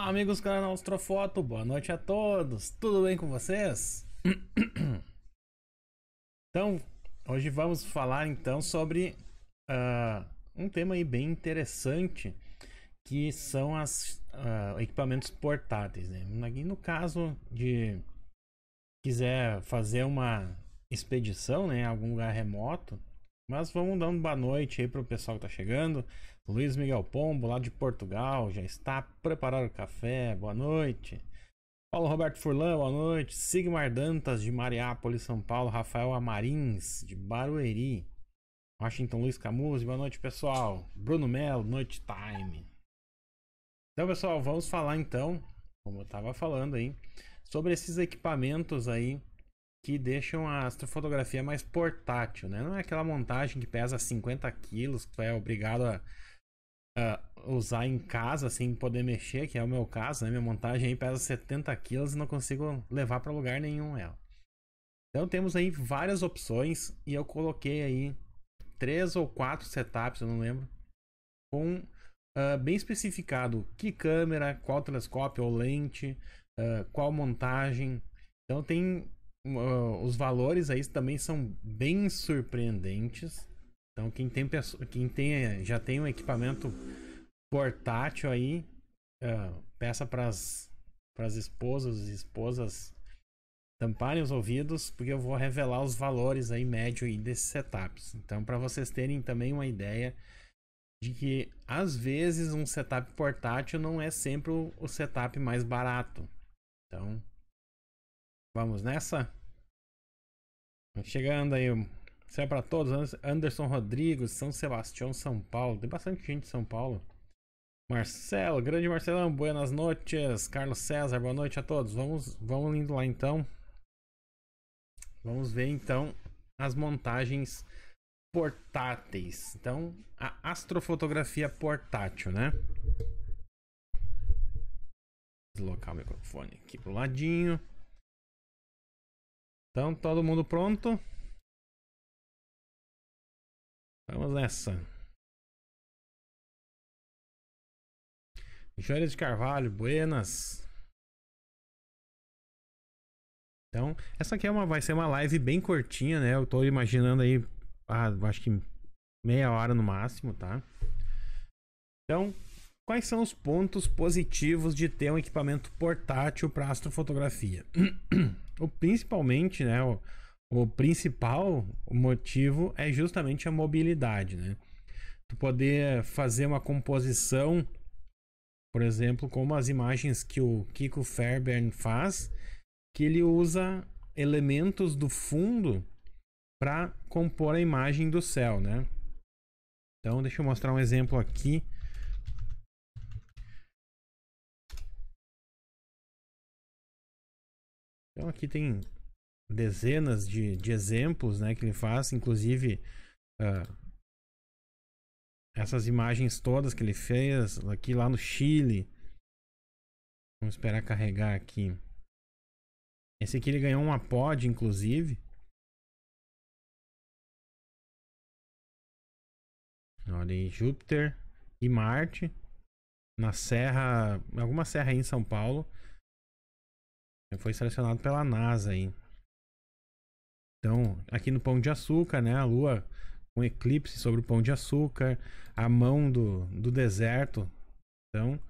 Olá, amigos do canal Astrofoto, boa noite a todos, tudo bem com vocês? então, hoje vamos falar então sobre uh, um tema aí bem interessante que são os uh, ah, equipamentos portáteis. Né? Aqui no caso de quiser fazer uma expedição né, em algum lugar remoto, mas vamos dando boa noite aí pro pessoal que tá chegando. Luiz Miguel Pombo, lá de Portugal, já está preparando o café. Boa noite. Paulo Roberto Furlan, boa noite. Sigmar Dantas, de Mariápolis, São Paulo. Rafael Amarins, de Barueri. Washington Luiz Camus, boa noite, pessoal. Bruno Melo, noite time. Então, pessoal, vamos falar então, como eu estava falando aí, sobre esses equipamentos aí que deixam a astrofotografia mais portátil, né? Não é aquela montagem que pesa 50 quilos, que tu é obrigado a, a usar em casa sem poder mexer, que é o meu caso, né? Minha montagem aí pesa 70 quilos e não consigo levar para lugar nenhum ela. Então temos aí várias opções e eu coloquei aí três ou quatro setups, eu não lembro, com uh, bem especificado que câmera, qual telescópio ou lente, uh, qual montagem. Então tem uh, os valores aí também são bem surpreendentes. Então quem tem quem tem já tem um equipamento portátil aí, uh, peça para as esposas e esposas tamparem os ouvidos, porque eu vou revelar os valores aí médio aí desses setups. Então para vocês terem também uma ideia de que às vezes um setup portátil não é sempre o, o setup mais barato. Então, Vamos nessa? Chegando aí, céu para todos. Anderson Rodrigues, São Sebastião, São Paulo. Tem bastante gente de São Paulo. Marcelo, grande Marcelão, buenas noites. Carlos César, boa noite a todos. Vamos, vamos indo lá então. Vamos ver então as montagens portáteis. Então, a astrofotografia portátil, né? Deslocar o microfone aqui pro ladinho. Então, todo mundo pronto? Vamos nessa. Joia de Carvalho, buenas. Então, essa aqui é uma, vai ser uma live bem curtinha, né? Eu tô imaginando aí, ah, acho que meia hora no máximo, tá? Então, quais são os pontos positivos de ter um equipamento portátil para astrofotografia? o principalmente, né, o, o principal motivo é justamente a mobilidade, né? Tu poder fazer uma composição, por exemplo, como as imagens que o Kiko Fairbairn faz, que ele usa elementos do fundo para compor a imagem do céu, né? Então, deixa eu mostrar um exemplo aqui Então aqui tem dezenas de, de exemplos né, que ele faz, inclusive uh, essas imagens todas que ele fez aqui lá no Chile. Vamos esperar carregar aqui. Esse aqui ele ganhou uma pod, inclusive. Olha aí, Júpiter e Marte. Na serra, alguma serra aí em São Paulo. Foi selecionado pela NASA aí. Então, aqui no Pão de Açúcar, né? A Lua com um eclipse sobre o Pão de Açúcar, a mão do, do deserto. Então,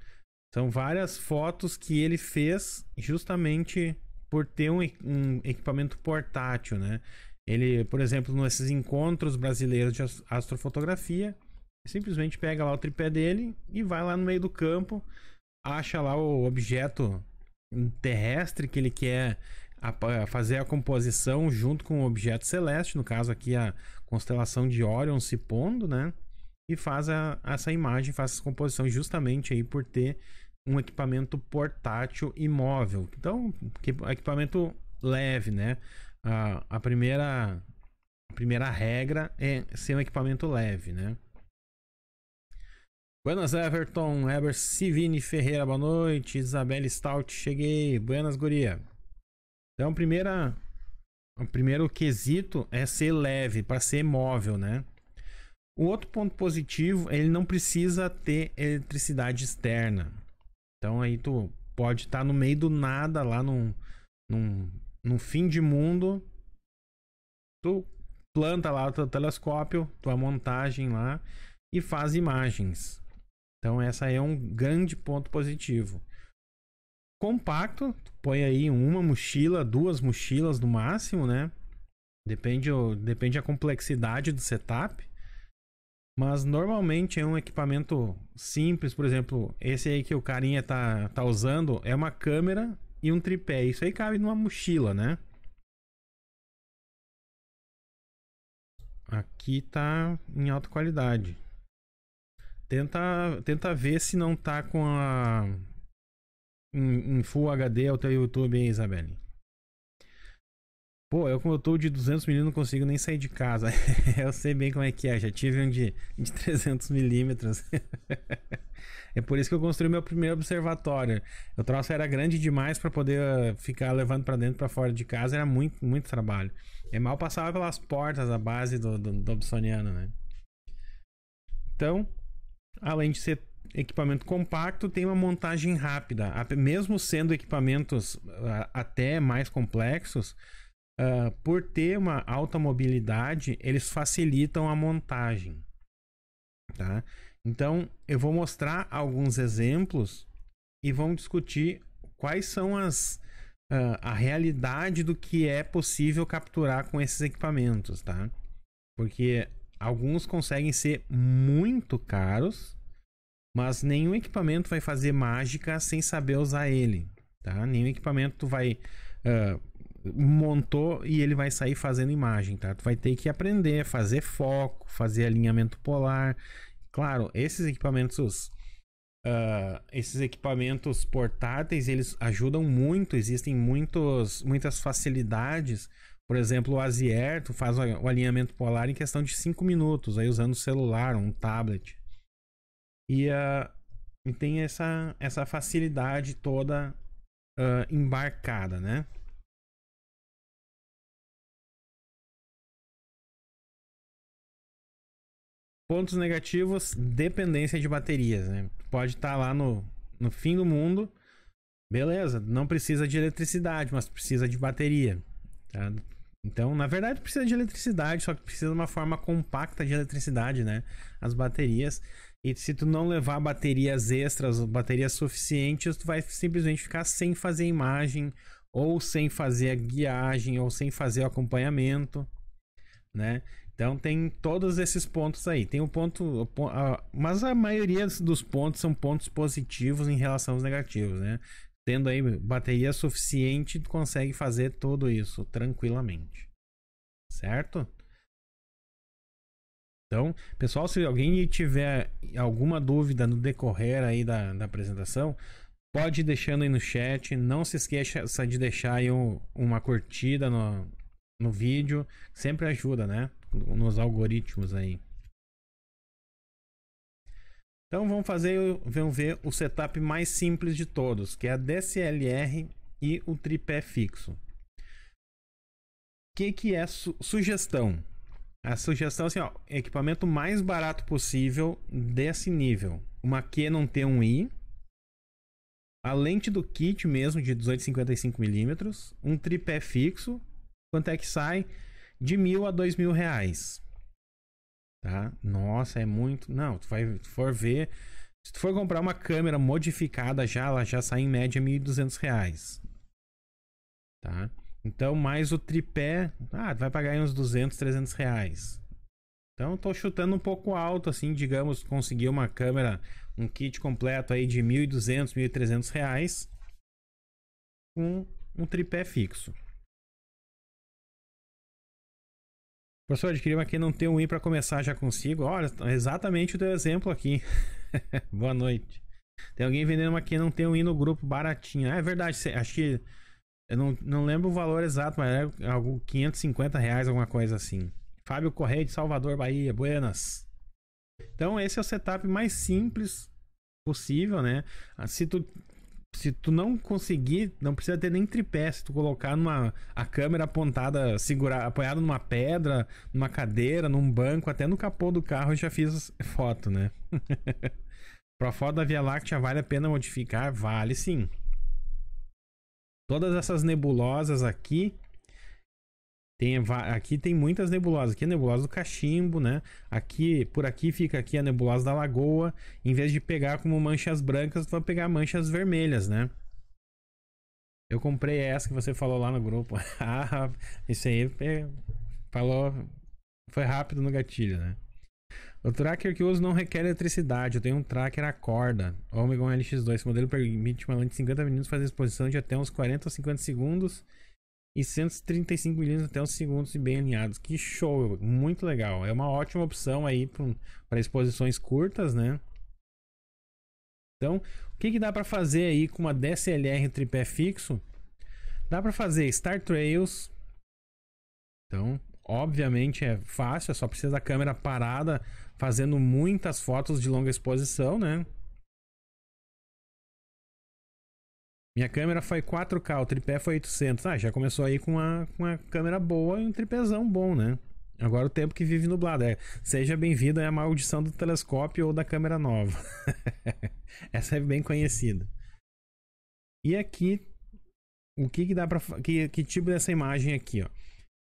são várias fotos que ele fez justamente por ter um, um equipamento portátil, né? Ele, por exemplo, nesses encontros brasileiros de astrofotografia, simplesmente pega lá o tripé dele e vai lá no meio do campo, acha lá o objeto terrestre que ele quer a fazer a composição junto com o objeto celeste, no caso aqui a constelação de Orion se pondo, né? E faz a, essa imagem, faz essa composição justamente aí por ter um equipamento portátil e móvel. Então, equipamento leve, né? A, a primeira a primeira regra é ser um equipamento leve, né? Buenas Everton, Eber Civini Ferreira, boa noite. Isabelle Stout, cheguei. Buenas Guria. Então, primeira, o primeiro quesito é ser leve, para ser móvel, né? O outro ponto positivo, ele não precisa ter eletricidade externa. Então aí tu pode estar tá no meio do nada, lá no no num fim de mundo. Tu planta lá o teu telescópio, tua montagem lá e faz imagens. Então, essa é um grande ponto positivo. Compacto, põe aí uma mochila, duas mochilas no máximo, né? Depende, depende a complexidade do setup. Mas normalmente é um equipamento simples, por exemplo, esse aí que o carinha tá, tá usando é uma câmera e um tripé. Isso aí cabe numa mochila, né? Aqui tá em alta qualidade. Tenta, tenta ver se não tá com a. Em, em Full HD o teu YouTube, hein, Isabelle? Pô, eu como eu tô de 200 mm não consigo nem sair de casa. eu sei bem como é que é, já tive um de, de 300 milímetros. é por isso que eu construí meu primeiro observatório. O troço era grande demais para poder ficar levando para dentro, para fora de casa, era muito, muito trabalho. E é mal passava pelas portas a base do, do, do né? Então, Além de ser equipamento compacto, tem uma montagem rápida. Mesmo sendo equipamentos ah, até mais complexos, uh, por ter uma alta mobilidade, eles facilitam a montagem. Tá? Então, eu vou mostrar alguns exemplos e vamos discutir quais são as uh, a realidade do que é possível capturar com esses equipamentos, tá? Porque alguns conseguem ser muito caros, mas nenhum equipamento vai fazer mágica sem saber usar ele, tá? Nenhum equipamento tu vai uh, montou e ele vai sair fazendo imagem, tá? Tu vai ter que aprender, fazer foco, fazer alinhamento polar. Claro, esses equipamentos Uh, esses equipamentos portáteis eles ajudam muito, existem muitos, muitas facilidades por exemplo, o Azier, tu faz o alinhamento polar em questão de 5 minutos, aí usando o celular, um tablet. E, uh, e tem essa, essa facilidade toda uh, embarcada, né? Pontos negativos, dependência de baterias, né? Pode estar tá lá no, no fim do mundo, beleza, não precisa de eletricidade, mas precisa de bateria. Tá? Então, na verdade, precisa de eletricidade, só que precisa de uma forma compacta de eletricidade, né? As baterias. E se tu não levar baterias extras, baterias suficientes, tu vai simplesmente ficar sem fazer imagem, ou sem fazer a guiagem, ou sem fazer o acompanhamento, né? Então tem todos esses pontos aí. Tem o um ponto, mas a maioria dos pontos são pontos positivos em relação aos negativos, né? Tendo aí bateria suficiente, tu consegue fazer tudo isso tranquilamente. Certo? Então, pessoal, se alguém tiver alguma dúvida no decorrer aí da, da apresentação, pode ir deixando aí no chat. Não se esqueça de deixar aí um, uma curtida no, no vídeo. Sempre ajuda, né? Nos algoritmos aí. Então vamos fazer, vamos ver o setup mais simples de todos, que é a DCLR e o tripé fixo. O que, que é su sugestão? A sugestão é assim, ó, equipamento mais barato possível desse nível. Uma Q não tem um I. A lente do kit mesmo de 18,55mm. Um tripé fixo. Quanto é que sai? De mil a dois mil reais. Tá? Nossa, é muito. Não, tu vai tu for ver. Se tu for comprar uma câmera modificada já, ela já sai em média R$ 1.200. Tá? Então, mais o tripé, ah, vai pagar aí uns 200, 300 reais. Então, tô chutando um pouco alto, assim, digamos, conseguir uma câmera, um kit completo aí de 1.200, 1.300 reais com um tripé fixo. Professor, adquirir, mas quem não tem um i para começar já consigo. Olha, tá exatamente o teu exemplo aqui. Boa noite. Tem alguém vendendo uma que não tem um i no grupo baratinha. Ah, é verdade, acho que. Eu não, não lembro o valor exato, mas era é algo 550 reais, alguma coisa assim. Fábio Correia de Salvador, Bahia. Buenas. Então, esse é o setup mais simples possível, né? Ah, se tu se tu não conseguir, não precisa ter nem tripé, se tu colocar numa, a câmera apontada, segurar, apoiada numa pedra, numa cadeira, num banco, até no capô do carro eu já fiz foto, né? Pra foto da Via Láctea vale a pena modificar? Vale sim. Todas essas nebulosas aqui tem, aqui tem muitas nebulosas. Aqui é a nebulosa do cachimbo, né? Aqui, por aqui fica aqui a nebulosa da lagoa. Em vez de pegar como manchas brancas, tu vai pegar manchas vermelhas, né? Eu comprei essa que você falou lá no grupo. ah, isso aí é, falou. Foi rápido no gatilho, né? O tracker que uso não requer eletricidade. Eu tenho um tracker a corda. Omega 1 LX2. Esse modelo permite uma lente de 50 minutos fazer exposição de até uns 40 a 50 segundos e 135 milhões até uns segundos e bem alinhados. Que show, muito legal. É uma ótima opção aí para exposições curtas, né? Então, o que, que dá para fazer aí com uma DSLR tripé fixo? Dá para fazer Star Trails. Então, obviamente é fácil, é só precisa da câmera parada fazendo muitas fotos de longa exposição, né? Minha câmera foi 4K, o tripé foi 800. Ah, já começou aí com uma, com uma câmera boa e um tripézão bom, né? Agora o tempo que vive nublado. É, seja bem-vindo à maldição do telescópio ou da câmera nova. Essa é bem conhecida. E aqui, o que, que dá para que, que tipo dessa imagem aqui, ó?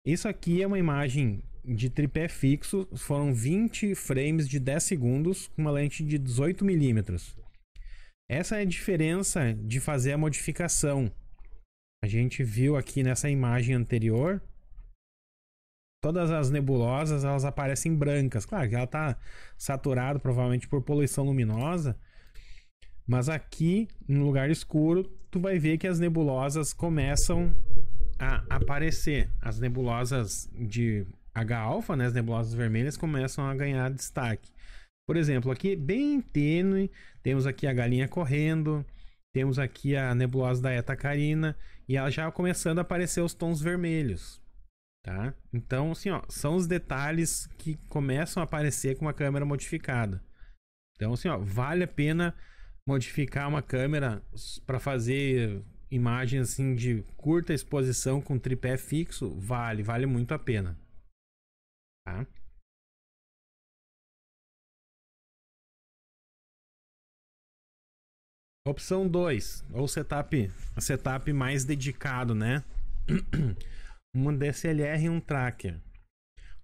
Isso aqui é uma imagem de tripé fixo, foram 20 frames de 10 segundos com uma lente de 18 milímetros. Essa é a diferença de fazer a modificação. A gente viu aqui nessa imagem anterior, todas as nebulosas elas aparecem brancas. Claro que ela está saturada provavelmente por poluição luminosa, mas aqui em lugar escuro tu vai ver que as nebulosas começam a aparecer. As nebulosas de H alfa, né, as nebulosas vermelhas começam a ganhar destaque. Por exemplo, aqui é bem tênue, temos aqui a galinha correndo, temos aqui a nebulosa da Eta Carina e ela já começando a aparecer os tons vermelhos, tá? Então, assim, ó, são os detalhes que começam a aparecer com uma câmera modificada. Então, assim, ó, vale a pena modificar uma câmera para fazer imagens assim de curta exposição com tripé fixo, vale, vale muito a pena. Tá? Opção 2, ou setup, setup mais dedicado, né? uma DSLR e um tracker.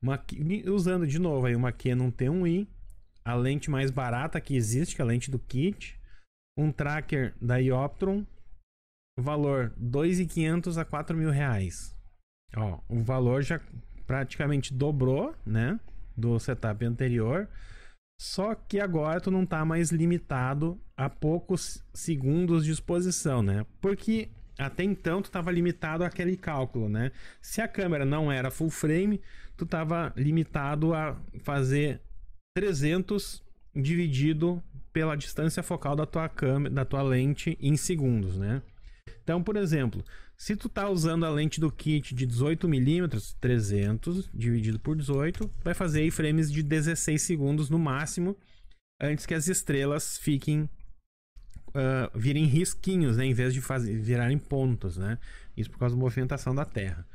Uma, usando de novo aí uma Canon T1i, a lente mais barata que existe, que é a lente do kit, um tracker da Ioptron, valor 2.500 a 4 mil reais. Ó, o valor já praticamente dobrou, né, do setup anterior. Só que agora tu não tá mais limitado a poucos segundos de exposição, né? Porque até então tu estava limitado àquele cálculo, né? Se a câmera não era full frame, tu estava limitado a fazer 300 dividido pela distância focal da tua câmera, da tua lente em segundos, né? Então, por exemplo, se tu tá usando a lente do kit de 18mm, 300 dividido por 18, vai fazer aí frames de 16 segundos no máximo, antes que as estrelas fiquem uh, virem risquinhos, né, em vez de fazer, virarem pontos, né? Isso por causa da movimentação da Terra.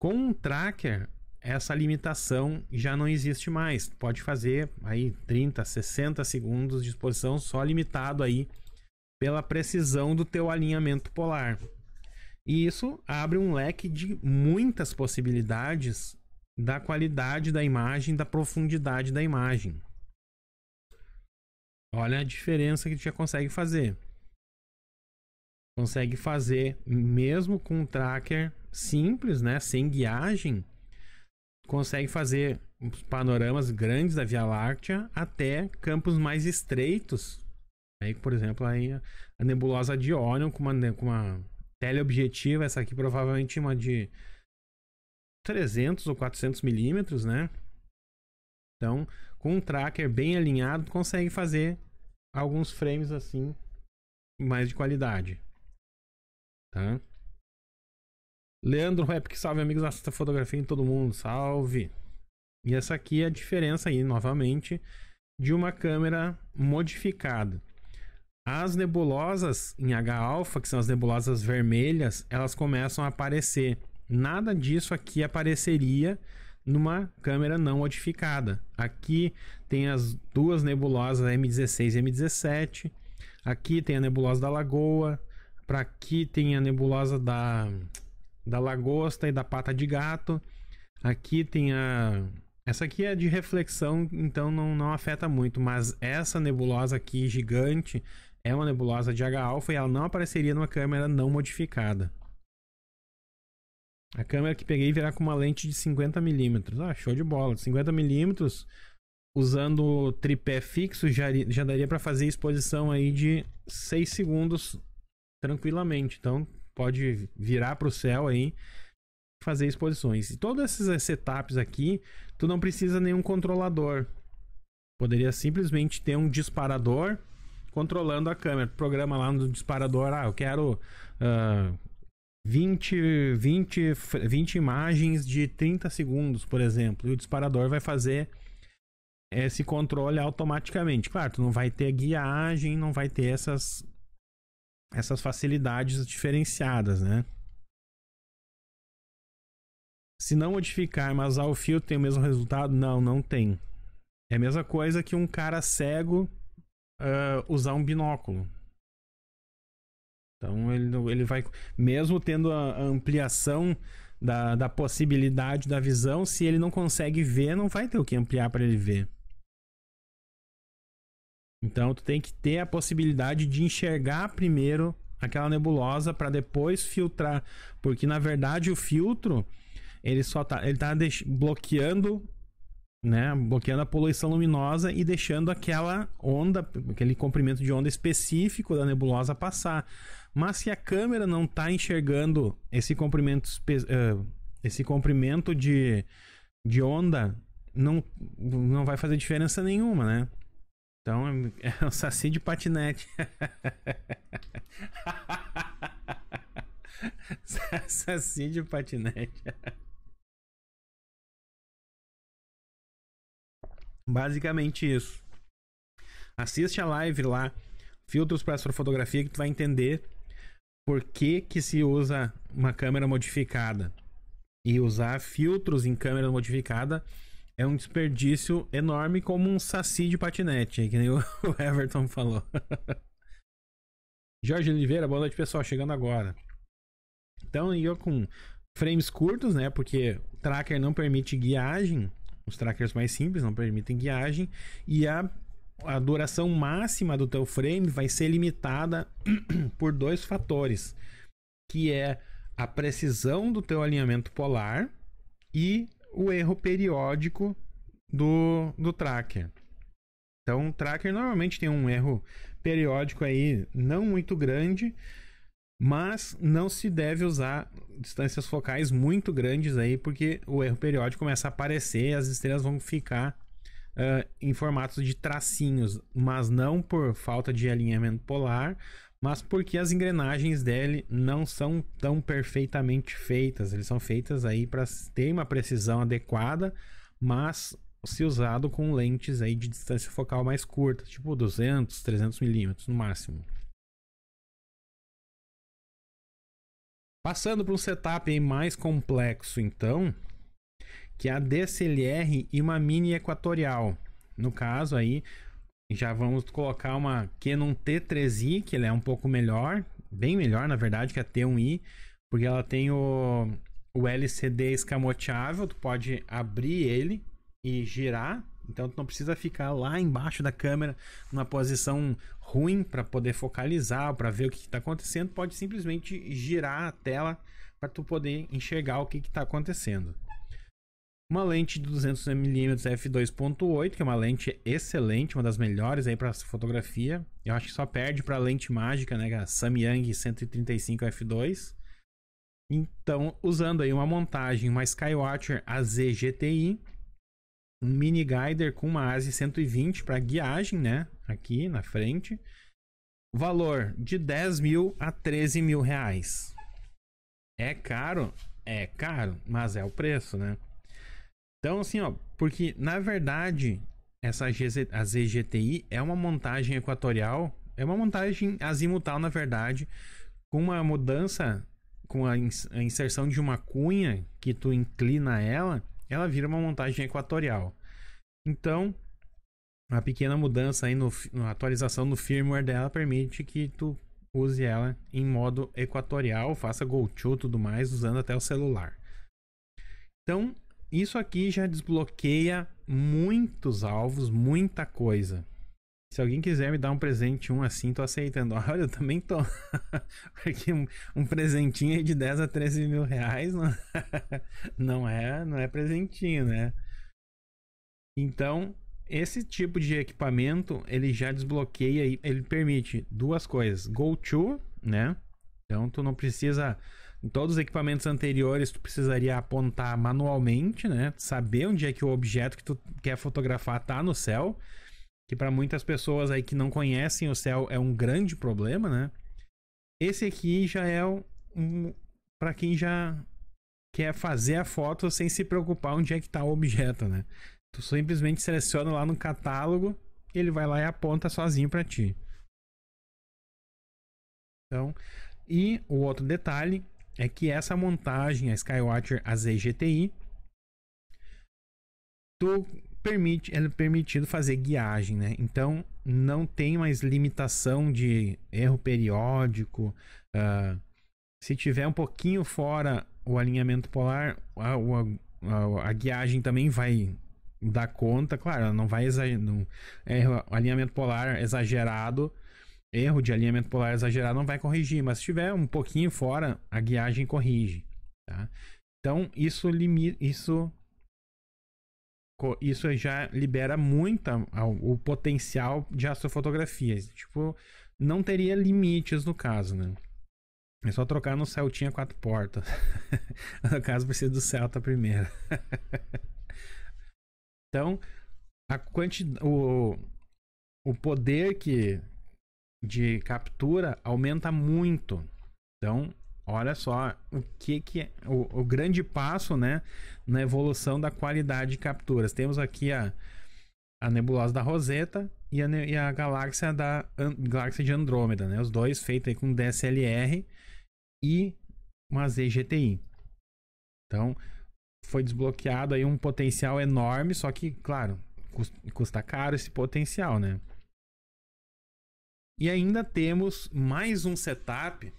Com um tracker, essa limitação já não existe mais. Pode fazer aí 30, 60 segundos de exposição só limitado aí pela precisão do teu alinhamento polar. E isso abre um leque de muitas possibilidades da qualidade da imagem, da profundidade da imagem. Olha a diferença que a já consegue fazer. Consegue fazer mesmo com um tracker simples, né, sem guiagem, consegue fazer panoramas grandes da Via Láctea até campos mais estreitos. Aí, por exemplo, aí a nebulosa de Orion com uma, com uma teleobjetiva, essa aqui provavelmente uma de 300 ou 400 milímetros, né? Então, com um tracker bem alinhado, consegue fazer alguns frames assim, mais de qualidade. Tá? Leandro Rep, salve amigos da Fotografia em todo mundo, salve! E essa aqui é a diferença aí, novamente, de uma câmera modificada. As nebulosas em H-alfa, que são as nebulosas vermelhas, elas começam a aparecer. Nada disso aqui apareceria numa câmera não modificada. Aqui tem as duas nebulosas M16 e M17. Aqui tem a nebulosa da Lagoa. Para aqui tem a nebulosa da, da Lagosta e da Pata de Gato. Aqui tem a. Essa aqui é de reflexão, então não, não afeta muito, mas essa nebulosa aqui gigante é uma nebulosa de H-alfa e ela não apareceria numa câmera não modificada. A câmera que peguei virá com uma lente de 50mm. Ah, show de bola. 50mm usando tripé fixo já, já daria para fazer exposição aí de 6 segundos tranquilamente. Então pode virar para o céu aí fazer exposições. E todos esses setups aqui, tu não precisa nenhum controlador. Poderia simplesmente ter um disparador controlando a câmera. Programa lá no disparador, ah, eu quero uh, 20, 20, 20 imagens de 30 segundos, por exemplo. E o disparador vai fazer esse controle automaticamente. Claro, tu não vai ter guiagem, não vai ter essas, essas facilidades diferenciadas, né? Se não modificar, mas usar o fio tem o mesmo resultado? Não, não tem. É a mesma coisa que um cara cego uh, usar um binóculo. Então ele, ele vai, mesmo tendo a, a ampliação da, da possibilidade da visão, se ele não consegue ver, não vai ter o que ampliar para ele ver. Então tu tem que ter a possibilidade de enxergar primeiro aquela nebulosa para depois filtrar, porque na verdade o filtro ele só tá, ele tá bloqueando né, bloqueando a poluição luminosa e deixando aquela onda, aquele comprimento de onda específico da nebulosa passar. Mas se a câmera não está enxergando esse comprimento, uh, esse comprimento de, de onda, não, não vai fazer diferença nenhuma, né? Então é um é saci de patinete. saci de patinete. Basicamente isso. Assiste a live lá, filtros para astrofotografia, que tu vai entender por que, que se usa uma câmera modificada. E usar filtros em câmera modificada é um desperdício enorme, como um saci de patinete, que nem o Everton falou. Jorge Oliveira, boa noite pessoal, chegando agora. Então, eu com frames curtos, né? Porque o tracker não permite guiagem. Os trackers mais simples não permitem guiagem e a, a duração máxima do teu frame vai ser limitada por dois fatores, que é a precisão do teu alinhamento polar e o erro periódico do, do tracker. Então, o tracker normalmente tem um erro periódico aí não muito grande, mas não se deve usar distâncias focais muito grandes aí, porque o erro periódico começa a aparecer e as estrelas vão ficar uh, em formatos de tracinhos, mas não por falta de alinhamento polar, mas porque as engrenagens dele não são tão perfeitamente feitas, eles são feitas aí para ter uma precisão adequada, mas se usado com lentes aí de distância focal mais curta, tipo 200, 300 milímetros no máximo. Passando para um setup mais complexo, então, que é a DCLR e uma mini equatorial. No caso aí, já vamos colocar uma Canon T3i, que ela é um pouco melhor, bem melhor na verdade que a T1i, porque ela tem o, o LCD escamoteável, tu pode abrir ele e girar então tu não precisa ficar lá embaixo da câmera numa posição ruim para poder focalizar, para ver o que está acontecendo. Pode simplesmente girar a tela para tu poder enxergar o que está acontecendo. Uma lente de 200mm f2.8, que é uma lente excelente, uma das melhores aí para fotografia. Eu acho que só perde para a lente mágica, né, é a Samyang 135 f2. Então, usando aí uma montagem, uma Skywatcher AZ GTI um mini guider com uma ASI 120 para guiagem, né? Aqui na frente. Valor de 10 mil a 13 mil reais. É caro? É caro, mas é o preço, né? Então, assim, ó, porque na verdade essa GZ, a ZGTI é uma montagem equatorial, é uma montagem azimutal, na verdade, com uma mudança, com a, a inserção de uma cunha que tu inclina ela ela vira uma montagem equatorial. Então, a pequena mudança aí no, na atualização no firmware dela permite que tu use ela em modo equatorial, faça go-to tudo mais, usando até o celular. Então, isso aqui já desbloqueia muitos alvos, muita coisa. Se alguém quiser me dar um presente, um assim, tô aceitando. Olha, eu também tô. Porque um, um, presentinho de 10 a 13 mil reais não, não, é, não é presentinho, né? Então, esse tipo de equipamento, ele já desbloqueia, ele permite duas coisas. Go to, né? Então, tu não precisa... Em todos os equipamentos anteriores, tu precisaria apontar manualmente, né? Saber onde é que o objeto que tu quer fotografar tá no céu que para muitas pessoas aí que não conhecem o céu é um grande problema, né? Esse aqui já é um, para quem já quer fazer a foto sem se preocupar onde é que tá o objeto, né? Tu simplesmente seleciona lá no catálogo, ele vai lá e aponta sozinho para ti. Então, e o outro detalhe é que essa montagem, a Skywatcher AZ GTI, tu permite, é permitido fazer guiagem, né? Então não tem mais limitação de erro periódico. Uh, se tiver um pouquinho fora o alinhamento polar, a, a, a, a guiagem também vai dar conta. Claro, não vai exagerar. Erro, alinhamento polar exagerado, erro de alinhamento polar exagerado não vai corrigir, mas se tiver um pouquinho fora, a guiagem corrige. Tá? Então isso limita. Isso isso já libera muito o potencial de astrofotografias Tipo, não teria limites no caso, né? É só trocar no Celtinha quatro portas. no caso, precisa do Celta primeiro. então, a quantidade, o, o poder que de captura aumenta muito. Então, Olha só o que, que é o, o grande passo né, na evolução da qualidade de capturas. Temos aqui a, a nebulosa da Roseta e a, e a galáxia da an, galáxia de Andrômeda, né? Os dois feitos aí com DSLR e uma ZGTI. Então, foi desbloqueado aí um potencial enorme, só que, claro, custa, custa caro esse potencial, né? E ainda temos mais um setup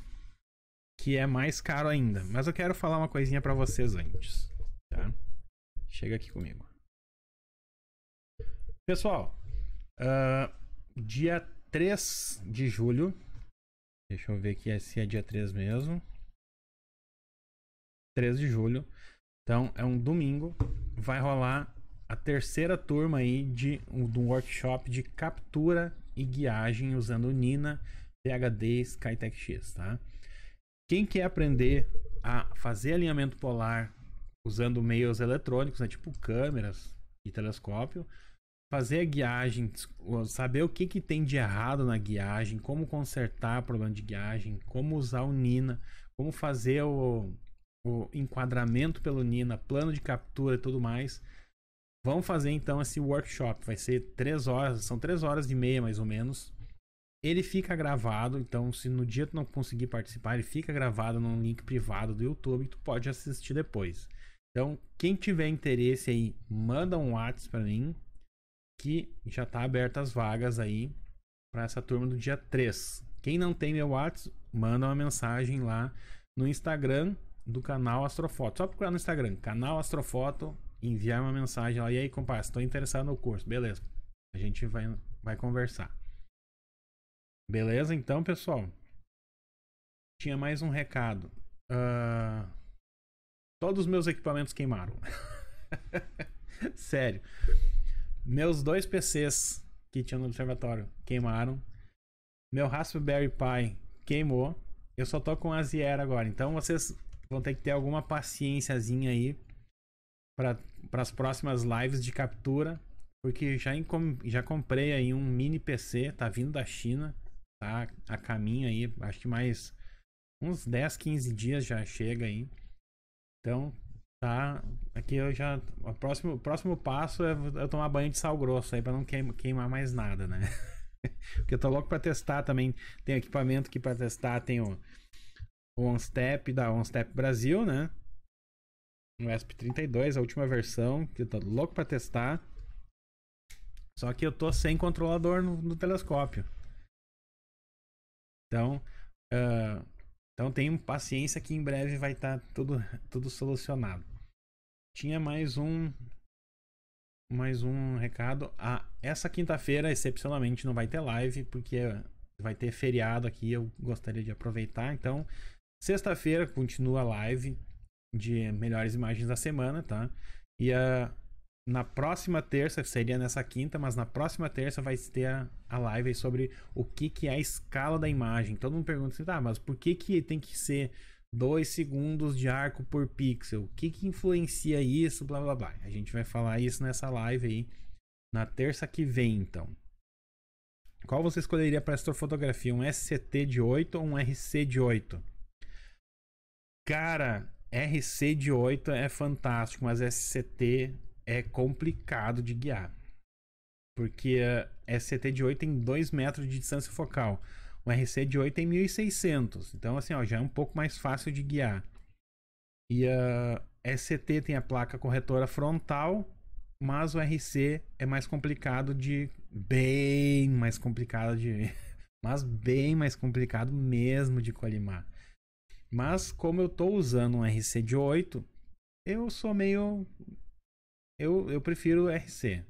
que é mais caro ainda. Mas eu quero falar uma coisinha para vocês antes, tá? Chega aqui comigo. Pessoal, uh, dia 3 de julho. Deixa eu ver aqui se é dia 3 mesmo. 3 de julho. Então, é um domingo. Vai rolar a terceira turma aí de, um, de um workshop de captura e guiagem usando Nina, PHD e Skytech X, tá? Quem quer aprender a fazer alinhamento polar usando meios eletrônicos, né, tipo câmeras e telescópio, fazer a guiagem, saber o que, que tem de errado na guiagem, como consertar o problema de guiagem, como usar o Nina, como fazer o, o enquadramento pelo Nina, plano de captura e tudo mais. Vamos fazer então esse workshop. Vai ser três horas, são três horas e meia mais ou menos. Ele fica gravado, então se no dia tu não conseguir participar, ele fica gravado num link privado do YouTube e tu pode assistir depois. Então, quem tiver interesse aí, manda um WhatsApp para mim que já tá aberto as vagas aí para essa turma do dia 3. Quem não tem meu WhatsApp, manda uma mensagem lá no Instagram do canal Astrofoto. Só procurar no Instagram, canal Astrofoto, enviar uma mensagem lá. E aí, compadre, estou interessado no curso. Beleza. A gente vai, vai conversar. Beleza, então, pessoal? Tinha mais um recado. Uh... Todos os meus equipamentos queimaram. Sério. Meus dois PCs que tinham no observatório queimaram. Meu Raspberry Pi queimou. Eu só tô com a Ziera agora. Então vocês vão ter que ter alguma paciênciazinha aí para as próximas lives de captura. Porque já, já comprei aí um mini PC, tá vindo da China tá a caminho aí, acho que mais uns 10, 15 dias já chega aí. Então, tá, aqui eu já o próximo, o próximo passo é eu é tomar banho de sal grosso aí para não queimar mais nada, né? Porque eu tô louco para testar também, tem equipamento aqui para testar, tem o OneStep da OneStep Brasil, né? O ESP32, a última versão, que eu tô louco para testar. Só que eu tô sem controlador no, no telescópio. Então, uh, então tenham paciência que em breve vai estar tá tudo, tudo solucionado. Tinha mais um mais um recado. Ah, essa quinta-feira, excepcionalmente, não vai ter live, porque vai ter feriado aqui. Eu gostaria de aproveitar. Então, sexta-feira continua a live de melhores imagens da semana, tá? E a. Uh, na próxima terça, seria nessa quinta, mas na próxima terça vai ter a, a live sobre o que, que é a escala da imagem. Todo mundo pergunta assim, tá, mas por que, que tem que ser 2 segundos de arco por pixel? O que, que influencia isso? Blá blá blá. A gente vai falar isso nessa live aí, na terça que vem, então. Qual você escolheria para astrofotografia? Um SCT de 8 ou um RC de 8? Cara, RC de 8 é fantástico, mas SCT é complicado de guiar. Porque a eh, SCT é de 8 tem 2 metros de distância focal. O RC de 8 tem 1600. Então, assim, ó, já é um pouco mais fácil de guiar. E a eh, SCT tem a placa corretora frontal, mas o RC é mais complicado de. Bem mais complicado de. mas bem mais complicado mesmo de colimar. Mas como eu estou usando um RC de 8, eu sou meio eu, eu prefiro RC.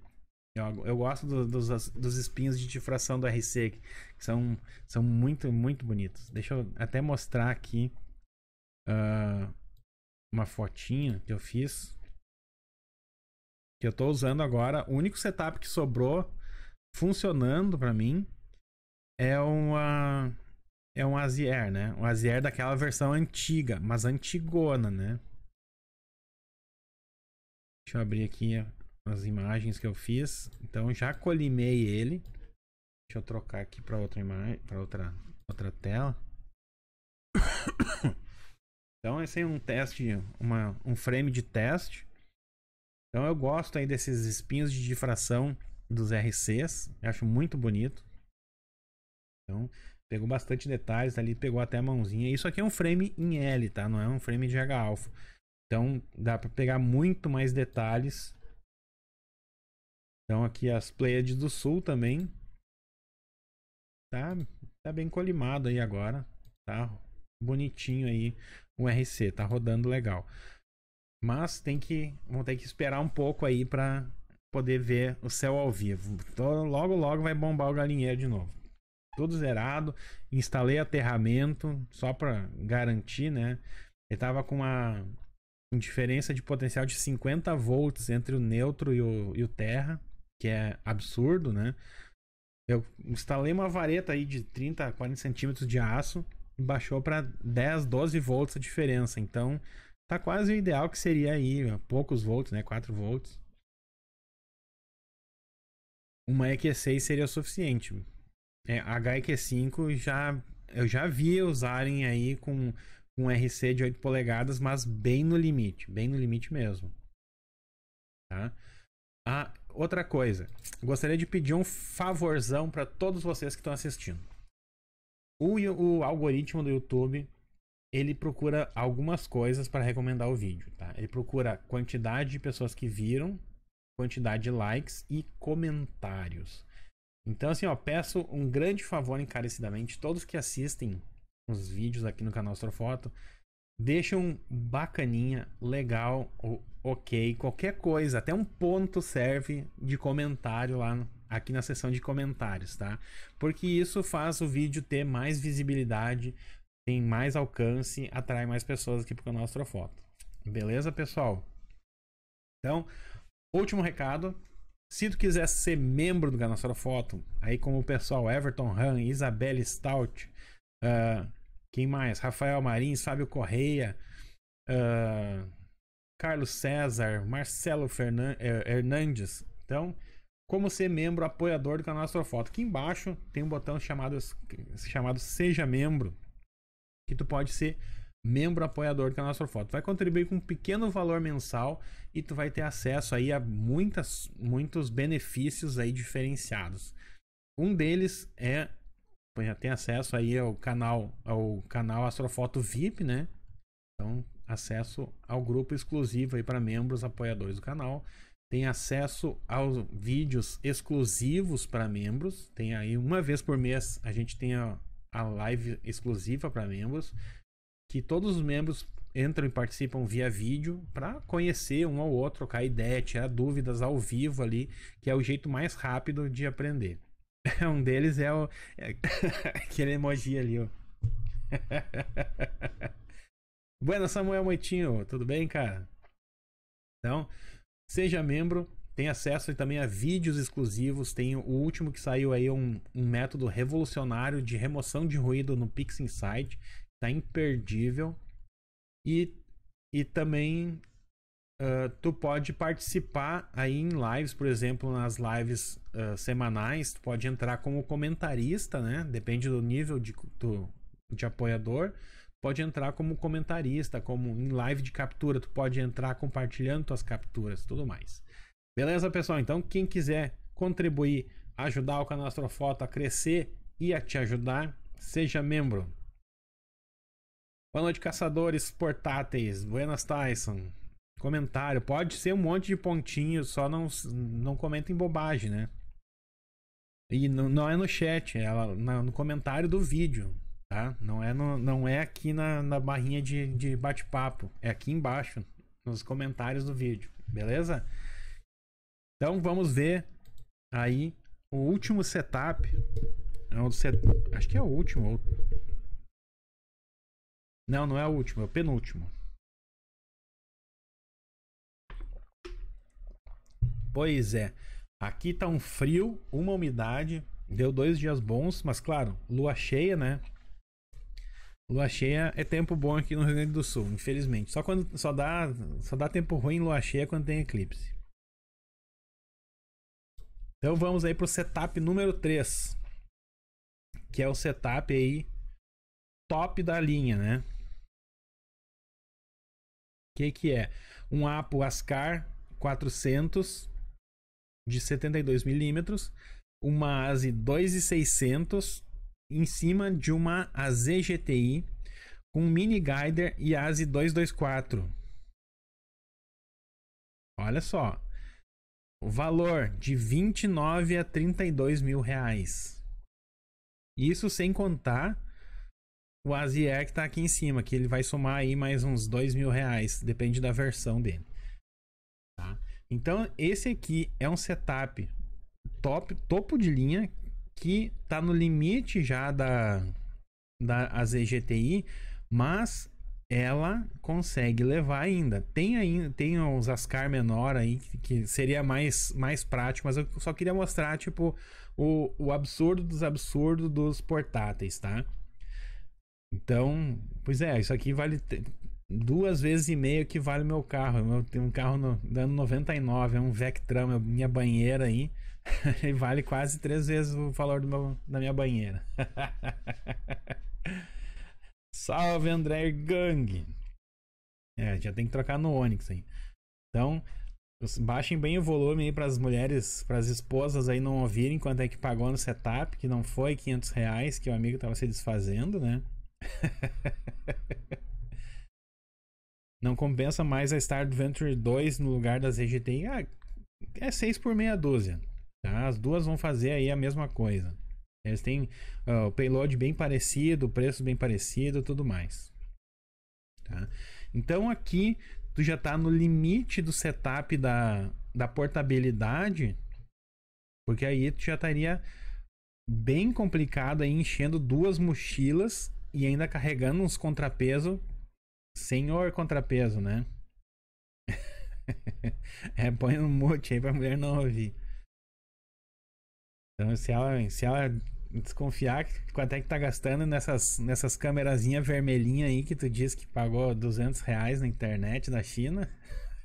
Eu, eu gosto do, dos, dos espinhos de difração do RC, que são, são muito, muito bonitos. Deixa eu até mostrar aqui uh, uma fotinha que eu fiz. Que eu estou usando agora. O único setup que sobrou funcionando para mim é uma é um Azier, né? Um Azier daquela versão antiga, mas antigona, né? Deixa eu abrir aqui as imagens que eu fiz. Então já colimei ele. Deixa eu trocar aqui para outra imagem, para outra outra tela. Então esse é um teste, uma, um frame de teste. Então eu gosto aí desses espinhos de difração dos RCs, eu acho muito bonito. Então pegou bastante detalhes ali, pegou até a mãozinha. Isso aqui é um frame em L, tá? Não é um frame de H alpha. Então dá para pegar muito mais detalhes. Então aqui as Pleiades do Sul também. Tá, tá bem colimado aí agora, tá? Bonitinho aí o RC, tá rodando legal. Mas tem que vão ter que esperar um pouco aí para poder ver o céu ao vivo. Então, logo logo vai bombar o galinheiro de novo. Tudo zerado, instalei aterramento só para garantir, né? Ele tava com uma diferença de potencial de 50 volts entre o neutro e o, e o terra, que é absurdo, né? Eu instalei uma vareta aí de 30 a 40 centímetros de aço e baixou para 10, 12 volts a diferença. Então, tá quase o ideal que seria aí poucos volts, né? 4 volts. Uma EQ6 seria o suficiente. É, a HEQ5 já eu já vi usarem aí com um RC de 8 polegadas, mas bem no limite, bem no limite mesmo. Tá? Ah, outra coisa, gostaria de pedir um favorzão para todos vocês que estão assistindo. O, o algoritmo do YouTube ele procura algumas coisas para recomendar o vídeo, tá? Ele procura quantidade de pessoas que viram, quantidade de likes e comentários. Então assim, ó, peço um grande favor encarecidamente todos que assistem uns vídeos aqui no canal Astrofoto. Deixa um bacaninha, legal, ok, qualquer coisa, até um ponto serve de comentário lá no, aqui na seção de comentários, tá? Porque isso faz o vídeo ter mais visibilidade, tem mais alcance, atrai mais pessoas aqui pro canal Astrofoto. Beleza, pessoal? Então, último recado. Se tu quiser ser membro do canal Astrofoto, aí como o pessoal Everton Han, Isabelle Stout, Uh, quem mais? Rafael Marins, Fábio Correia, uh, Carlos César, Marcelo Fernan eh, Hernandes. Então, como ser membro apoiador do canal Astrofoto. Aqui embaixo tem um botão chamado, chamado Seja Membro, que tu pode ser membro apoiador do canal Astrofoto. Vai contribuir com um pequeno valor mensal e tu vai ter acesso aí a muitas, muitos benefícios aí diferenciados. Um deles é já tem acesso aí ao canal, ao canal Astrofoto VIP, né? Então, acesso ao grupo exclusivo aí para membros apoiadores do canal. Tem acesso aos vídeos exclusivos para membros. Tem aí uma vez por mês a gente tem a, a live exclusiva para membros. Que todos os membros entram e participam via vídeo para conhecer um ao outro, trocar ideia, tirar dúvidas ao vivo ali, que é o jeito mais rápido de aprender. um deles é o. É aquele emoji ali, ó. Buenas, Samuel Moitinho, tudo bem, cara? Então, seja membro, tem acesso também a vídeos exclusivos. Tem o último que saiu aí, um, um método revolucionário de remoção de ruído no Pix Insight. Tá imperdível. E, e também Uh, tu pode participar aí em lives, por exemplo, nas lives uh, semanais, tu pode entrar como comentarista, né? Depende do nível de, do, de apoiador. Pode entrar como comentarista, como em live de captura, tu pode entrar compartilhando tuas capturas, tudo mais. Beleza, pessoal? Então, quem quiser contribuir, ajudar o canal Astrofoto a crescer e a te ajudar, seja membro. Boa noite, caçadores portáteis. Buenas, Tyson. Comentário. Pode ser um monte de pontinho, só não, não comentem bobagem, né? E não, não é no chat, é no comentário do vídeo, tá? Não é, no, não é aqui na, na barrinha de, de bate-papo. É aqui embaixo, nos comentários do vídeo, beleza? Então vamos ver aí o último setup. É set... Acho que é o último. Não, não é o último, é o penúltimo. Pois é. Aqui tá um frio, uma umidade. Deu dois dias bons, mas claro, lua cheia, né? Lua cheia é tempo bom aqui no Rio Grande do Sul, infelizmente. Só quando só dá, só dá tempo ruim em lua cheia quando tem eclipse. Então vamos aí pro setup número 3, que é o setup aí top da linha, né? O que que é? Um Apo Ascar 400 de 72 milímetros, uma ASI 2600 em cima de uma AZ GTI com mini guider e ASI 224. Olha só, o valor de 29 a 32 mil reais. Isso sem contar o Air que está aqui em cima, que ele vai somar aí mais uns 2 mil reais, depende da versão dele. Tá? Então, esse aqui é um setup top, topo de linha que tá no limite já da, da ZGTI, mas ela consegue levar ainda. Tem ainda tem os Ascar menor aí que seria mais mais prático, mas eu só queria mostrar tipo o, o absurdo dos absurdos dos portáteis, tá? Então, pois é, isso aqui vale duas vezes e meio que vale o meu carro. Eu tenho um carro no, do ano 99, é um Vectram, é minha banheira aí. e vale quase três vezes o valor meu, da minha banheira. Salve André Gang! É, já tem que trocar no Onix aí. Então, baixem bem o volume aí para as mulheres, para as esposas aí não ouvirem quanto é que pagou no setup, que não foi 500 reais que o amigo tava se desfazendo, né? Não compensa mais a Star Adventure 2 no lugar das EGT. Ah, é 6 por meia dúzia. Tá? As duas vão fazer aí a mesma coisa. Eles têm uh, o payload bem parecido, o preço bem parecido tudo mais. Tá? Então aqui tu já está no limite do setup da, da portabilidade, porque aí tu já estaria bem complicado aí enchendo duas mochilas e ainda carregando uns contrapeso Senhor contrapeso, né? é, põe no mute aí pra mulher não ouvir. Então, se ela, se ela desconfiar quanto é que tá gastando nessas, nessas câmerazinhas vermelhinhas aí que tu disse que pagou 200 reais na internet da China,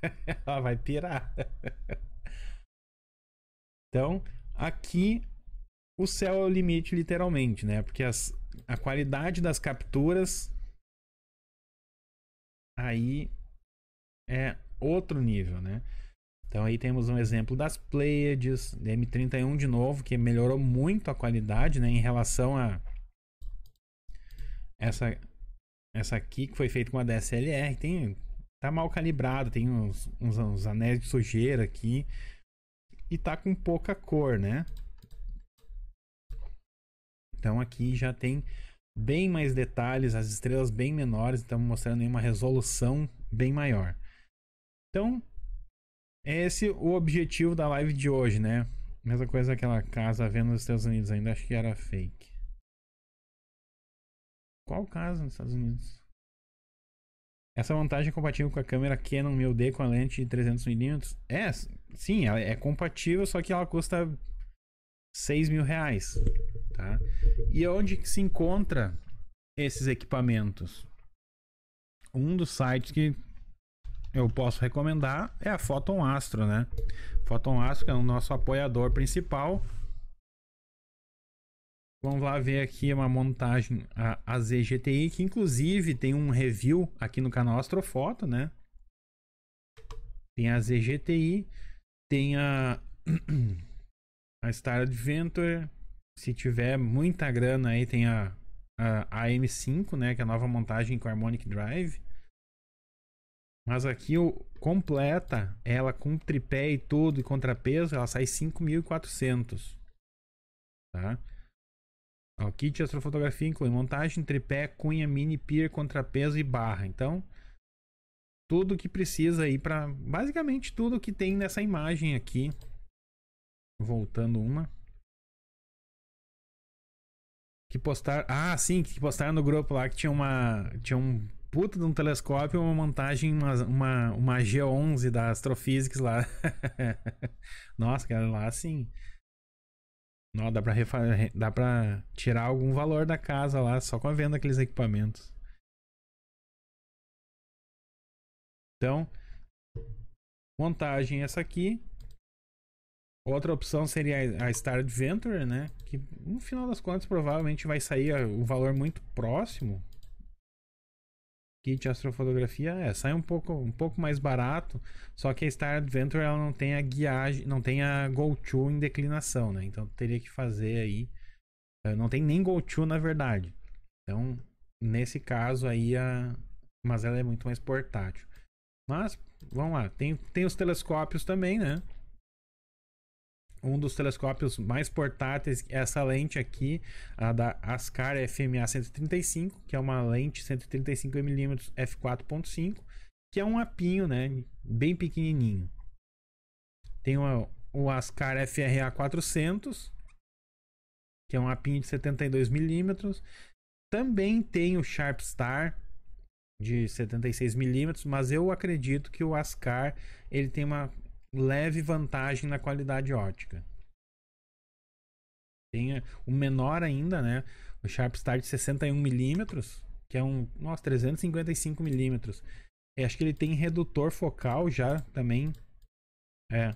ela vai pirar. então, aqui o céu é o limite, literalmente, né? Porque as, a qualidade das capturas aí é outro nível, né? Então aí temos um exemplo das Pleiades, M31 de novo, que melhorou muito a qualidade, né, em relação a essa essa aqui que foi feita com a DSLR, tem tá mal calibrado, tem uns, uns, uns anéis de sujeira aqui e tá com pouca cor, né? Então aqui já tem bem mais detalhes, as estrelas bem menores, então mostrando uma resolução bem maior. Então, é esse o objetivo da live de hoje, né? Mesma coisa aquela casa vendo nos Estados Unidos ainda acho que era fake. Qual casa nos Estados Unidos? Essa vantagem é compatível com a câmera Canon 1000D com a lente de 300mm? É, sim, ela é compatível, só que ela custa 6 mil reais. Tá? E é onde que se encontra esses equipamentos? Um dos sites que eu posso recomendar é a Photon Astro, né? Photon Astro é o nosso apoiador principal. Vamos lá ver aqui uma montagem a ZGTI, que inclusive tem um review aqui no canal Astrofoto, né? Tem a ZGTI, tem a a Star Adventure. Se tiver muita grana aí, tem a, a AM5, né? Que é a nova montagem com Harmonic Drive. Mas aqui completa ela com tripé e tudo e contrapeso, ela sai 5.400. Tá? O kit de astrofotografia inclui montagem, tripé, cunha, mini pier, contrapeso e barra. Então, tudo que precisa aí para basicamente tudo que tem nessa imagem aqui Voltando uma. Que postar. Ah, sim, que postaram no grupo lá que tinha uma. Tinha um puta de um telescópio uma montagem, uma, uma, uma G11 da Astrophysics lá. Nossa, cara, lá sim. Não, dá pra, refa- dá pra tirar algum valor da casa lá só com a venda daqueles equipamentos. Então, montagem essa aqui. Outra opção seria a Star Adventure, né? Que no final das contas provavelmente vai sair um valor muito próximo. Kit astrofotografia é, sai um pouco, um pouco mais barato, só que a Star Adventure ela não tem a guiagem, não tem a Go To em declinação, né? Então teria que fazer aí, eh, não tem nem Go To na verdade. Então, nesse caso aí a mas ela é muito mais portátil. Mas vamos lá, tem, tem os telescópios também, né? um dos telescópios mais portáteis, é essa lente aqui, a da Ascar FMA 135, que é uma lente 135mm f4.5, que é um apinho, né, bem pequenininho. Tem o o Ascar FRA 400, que é um apinho de 72mm. Também tem o Sharp Star de 76mm, mas eu acredito que o Ascar ele tem uma leve vantagem na qualidade ótica. Tem o menor ainda, né? O Sharp Star de 61mm, que é um. Nossa, 355mm. Acho que ele tem redutor focal já também. É.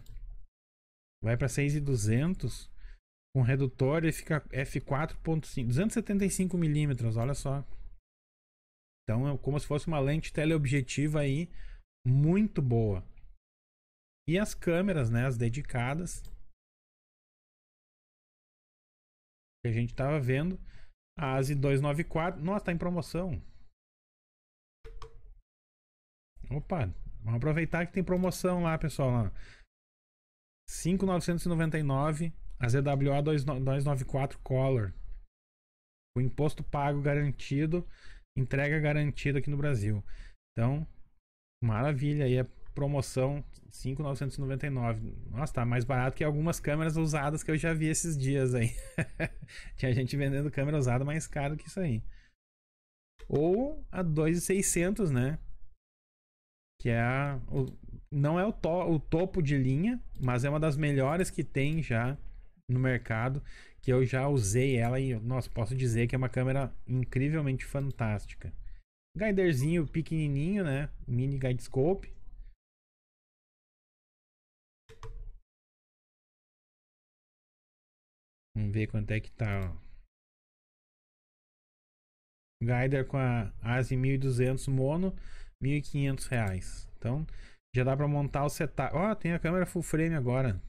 Vai para 6200 com redutor ele fica f4.5, 275 milímetros, olha só. Então é como se fosse uma lente teleobjetiva aí muito boa. E as câmeras, né? As dedicadas. Que a gente tava vendo. A ASI 294. Nossa, tá em promoção. Opa, vamos aproveitar que tem promoção lá, pessoal. Lá. 5.999 a ZWA 294 Color. O imposto pago garantido, entrega garantida aqui no Brasil. Então, maravilha aí. É promoção 5.999. Nossa, tá mais barato que algumas câmeras usadas que eu já vi esses dias aí. Tinha gente vendendo câmera usada mais caro que isso aí. Ou a 2.600, né? Que é a, o, não é o, to, o topo de linha, mas é uma das melhores que tem já no mercado, que eu já usei ela e, nossa, posso dizer que é uma câmera incrivelmente fantástica. Guiderzinho pequenininho, né? Mini guidescope. Vamos ver quanto é que tá, ó. Guider com a ASI 1200 mono, 1500 reais. Então, já dá para montar o setup. Ó, oh, tem a câmera full frame agora.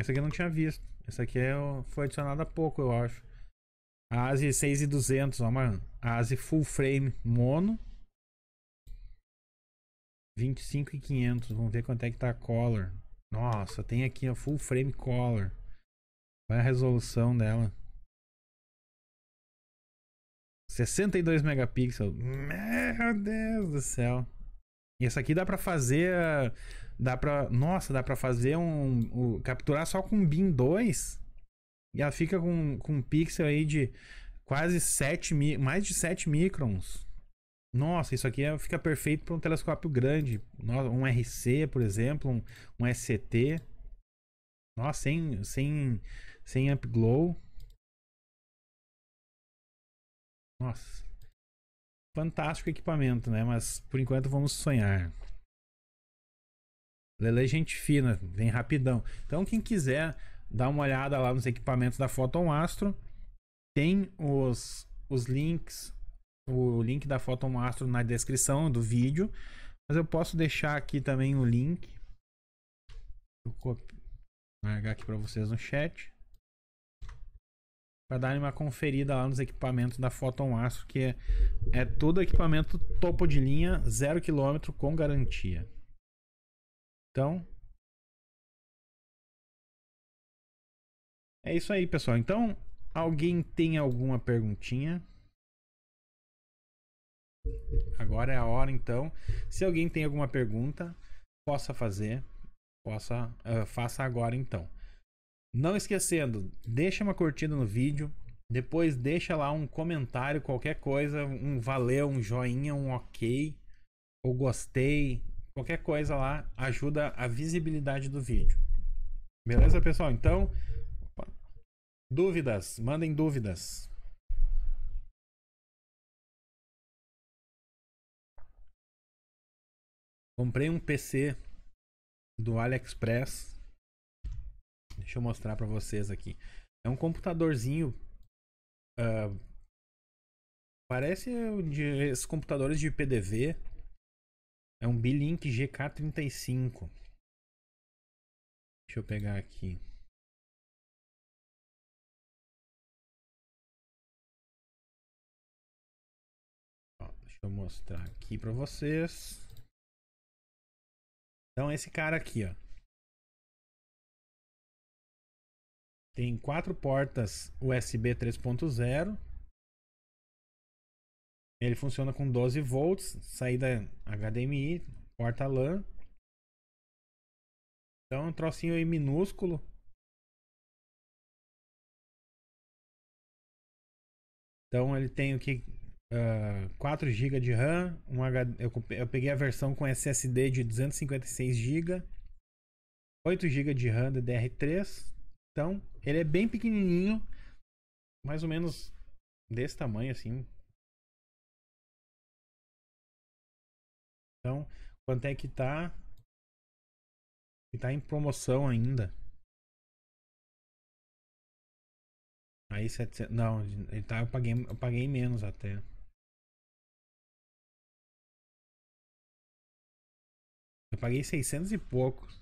Essa aqui eu não tinha visto. Essa aqui é, foi adicionada há pouco, eu acho. A ASI 6200, ó, mano. A ASI full frame mono. 25 e 500. Vamos ver quanto é que tá a color. Nossa, tem aqui a full frame color. Qual é a resolução dela? 62 megapixels. Meu Deus do céu. E essa aqui dá para fazer. Dá pra. Nossa, dá para fazer um, um, Capturar só com BIM 2. E ela fica com, com um pixel aí de quase 7 mais de 7 microns. Nossa, isso aqui é, fica perfeito para um telescópio grande. Um RC, por exemplo, um, um SCT. Nossa, sem, sem sem upglow. Nossa. Fantástico equipamento, né? Mas por enquanto vamos sonhar. Lele gente fina, vem rapidão. Então quem quiser dar uma olhada lá nos equipamentos da Photon Astro, tem os, os links, o link da Photon Astro na descrição do vídeo, mas eu posso deixar aqui também o link. Vou largar aqui para vocês no chat para dar uma conferida lá nos equipamentos da Photon Astro, que é, é todo equipamento topo de linha, zero quilômetro com garantia. Então, é isso aí, pessoal. Então, alguém tem alguma perguntinha? Agora é a hora, então. Se alguém tem alguma pergunta, possa fazer, possa uh, faça agora, então. Não esquecendo, deixa uma curtida no vídeo, depois deixa lá um comentário, qualquer coisa, um valeu, um joinha, um ok, ou gostei, qualquer coisa lá ajuda a visibilidade do vídeo. Beleza, pessoal? Então, opa, dúvidas, mandem dúvidas. Comprei um PC do AliExpress Deixa eu mostrar para vocês aqui. É um computadorzinho. Uh, parece de, esses computadores de PDV. É um Bilink GK35. Deixa eu pegar aqui. Ó, deixa eu mostrar aqui para vocês. Então esse cara aqui, ó. Tem quatro portas USB 3.0. Ele funciona com 12 volts, saída HDMI, porta LAN. Então, é um trocinho aí minúsculo. Então, ele tem o que Uh, 4 GB de RAM, um HD, eu, eu, peguei a versão com SSD de 256 GB, 8 GB de RAM DDR3, então, ele é bem pequenininho, mais ou menos desse tamanho assim. Então, quanto é que tá? E tá em promoção ainda. Aí 700, não, ele tá eu paguei, eu paguei menos até. Eu paguei 600 e poucos.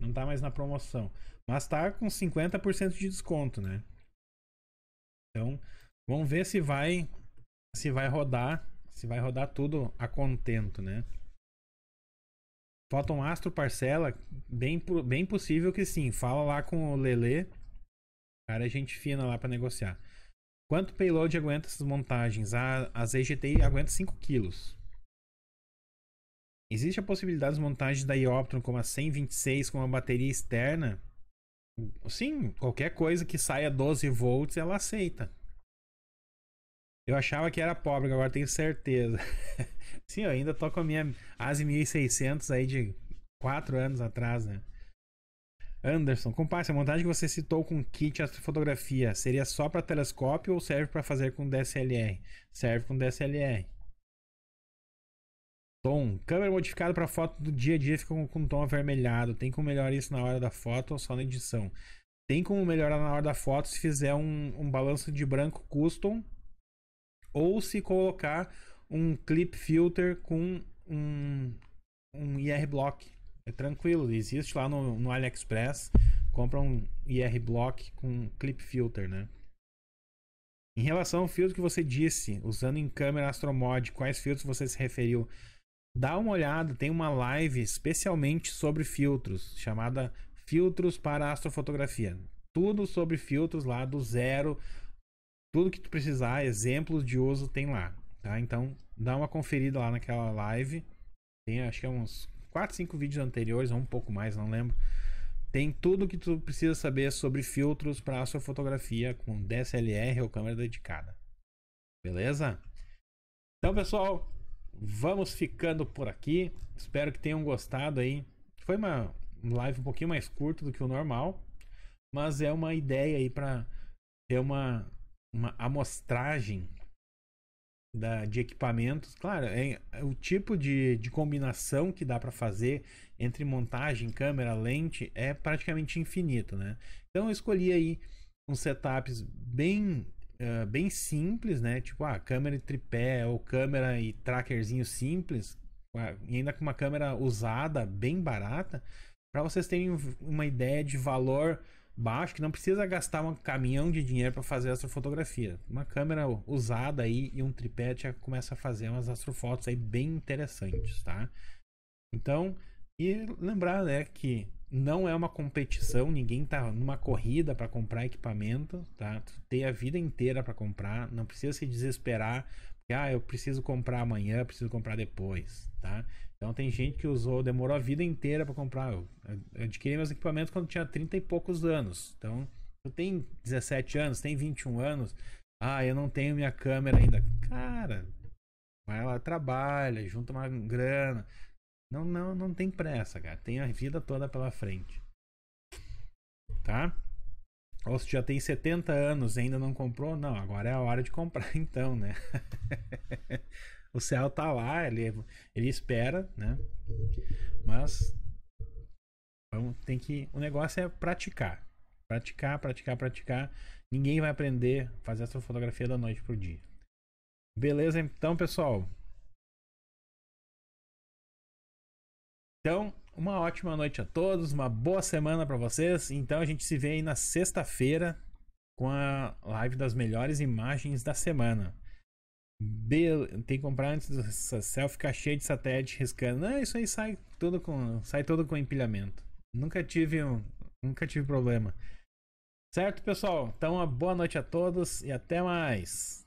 Não tá mais na promoção. Mas tá com 50% de desconto, né? Então, vamos ver se vai se vai rodar, se vai rodar tudo a contento, né? Photon Astro parcela, bem, bem possível que sim. Fala lá com o Lele. Cara, é gente fina lá para negociar. Quanto payload aguenta essas montagens? A, as EGTI aguenta 5 kg. Existe a possibilidade das montagens da Ioptron como a 126 com uma bateria externa Sim, qualquer coisa que saia 12 volts ela aceita. Eu achava que era pobre, agora tenho certeza. Sim, eu ainda tô com a minha ASI 1600 aí de 4 anos atrás, né? Anderson, compasse, a montagem que você citou com kit astrofotografia seria só para telescópio ou serve para fazer com DSLR? Serve com DSLR. Tom. Câmera modificada para foto do dia a dia fica com, com tom avermelhado. Tem como melhorar isso na hora da foto ou só na edição? Tem como melhorar na hora da foto se fizer um, um balanço de branco custom ou se colocar um clip filter com um, um IR block. É tranquilo, existe lá no, no AliExpress. Compra um IR block com clip filter, né? Em relação ao filtro que você disse, usando em câmera Astromod, quais filtros você se referiu? Dá uma olhada, tem uma live especialmente sobre filtros, chamada Filtros para Astrofotografia. Tudo sobre filtros lá do zero, tudo que tu precisar, exemplos de uso tem lá, tá? Então, dá uma conferida lá naquela live. Tem acho que é uns 4, 5 vídeos anteriores, ou um pouco mais, não lembro. Tem tudo que tu precisa saber sobre filtros para astrofotografia com DSLR ou câmera dedicada. Beleza? Então, pessoal, vamos ficando por aqui. Espero que tenham gostado aí. Foi uma live um pouquinho mais curta do que o normal, mas é uma ideia aí para ter uma, uma amostragem da, de equipamentos. Claro, é, é o tipo de, de combinação que dá para fazer entre montagem, câmera, lente é praticamente infinito, né? Então eu escolhi aí uns setups bem bem simples, né? Tipo, ah, câmera e tripé ou câmera e trackerzinho simples, ah, e ainda com uma câmera usada, bem barata, para vocês terem uma ideia de valor baixo, que não precisa gastar um caminhão de dinheiro para fazer astrofotografia. Uma câmera usada aí e um tripé já começa a fazer umas astrofotos aí bem interessantes, tá? Então, e lembrar, né, que não é uma competição, ninguém tá numa corrida para comprar equipamento, tá? Tu tem a vida inteira para comprar, não precisa se desesperar, porque, ah, eu preciso comprar amanhã, preciso comprar depois, tá? Então tem gente que usou, demorou a vida inteira para comprar. Eu, adquiri meus equipamentos quando tinha 30 e poucos anos. Então, tu tem 17 anos, tem 21 anos, ah, eu não tenho minha câmera ainda. Cara, vai lá, trabalha, junta uma grana, não, não, não tem pressa, cara. Tem a vida toda pela frente. Tá? Ou se já tem 70 anos e ainda não comprou, não, agora é a hora de comprar então, né? o céu tá lá, ele, ele espera, né? Mas tem que. O negócio é praticar. Praticar, praticar, praticar. Ninguém vai aprender a fazer essa fotografia da noite pro dia. Beleza, então, pessoal? Então, uma ótima noite a todos, uma boa semana para vocês. Então a gente se vê aí na sexta-feira com a live das melhores imagens da semana. Be Tem que comprar antes do céu ficar cheio de satélite riscando. Não, isso aí sai todo com, sai todo com empilhamento. Nunca tive um, nunca tive problema. Certo, pessoal? Então, uma boa noite a todos e até mais.